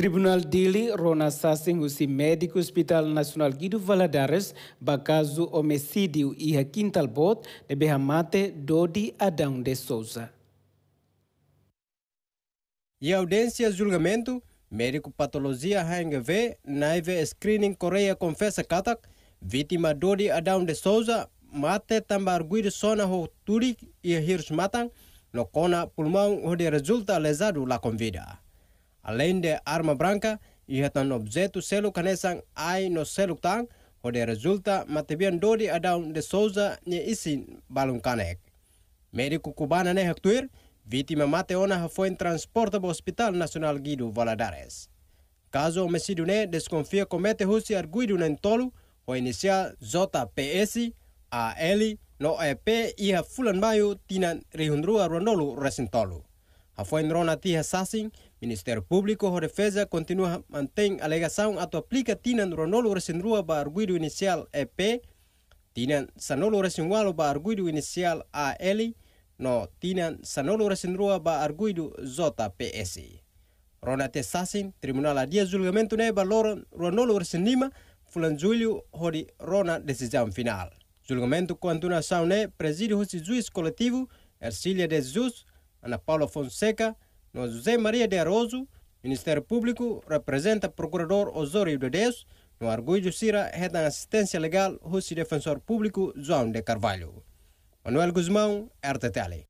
Tribunal Dili Rona Sassen, o médico Hospital Nacional Guido Valadares, bacaso homicídio e a quintal bot de Behamate, Dodi Adão de Souza. E audiência julgamento, médico patologia V, naive screening Coreia confessa katak, vítima Dodi Adão de Souza, mate tambar guir sona e hirs matang, no cona pulmão onde resulta lesado la convida. Além de arma branca, ihatan objeto seluk kanesan ai no seluk tang, de resulta matabian dodi adaun de Souza nye isin balun kanek. Médico cubana ne actuir, vítima mateona foi em transporte Hospital Nacional Guido Valadares. Caso homicídio ne desconfia comete husi arguido nentolo, o inicial JPS, AL, no EP e Fulan Maio, Tinan Rihundrua Rondolo Recentolo. A Afoenrona Tia assassin, Ministério Público ou Defesa continua mantém alegação ato aplica tina Ronolo Resenrua ba arguido inicial EP, tina Sanolo Resengualo ba arguido inicial AL, no tina Sanolo Resenrua ba arguido JPS. Rona Tia assassin, Tribunal a dia julgamento ne valor Ronolo Resenima, Fulan Julio hori Rona decisão final. Julgamento continua ne presídio juiz coletivo Ercília de Jesus, Ana Paula Fonseca, no José Maria de Aroso, Ministério Público representa Procurador Osório de Deus, no Arguido Cira, Reda Assistência Legal, Rússia Defensor Público, João de Carvalho. Manuel Guzmão, RTTL.